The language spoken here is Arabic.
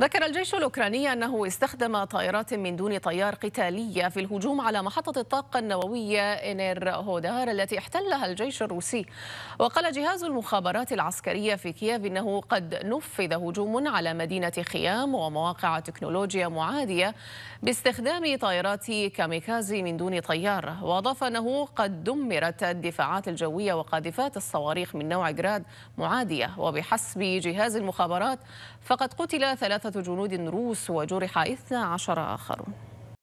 ذكر الجيش الأوكراني أنه استخدم طائرات من دون طيار قتالية في الهجوم على محطة الطاقة النووية إنير هودار التي احتلها الجيش الروسي وقال جهاز المخابرات العسكرية في كييف أنه قد نفذ هجوم على مدينة خيام ومواقع تكنولوجيا معادية باستخدام طائرات كاميكازي من دون طيار وأضاف أنه قد دمرت الدفاعات الجوية وقاذفات الصواريخ من نوع جراد معادية وبحسب جهاز المخابرات فقد قتل ثلاثة ثلاثة جنود روس وجرح 12 آخرون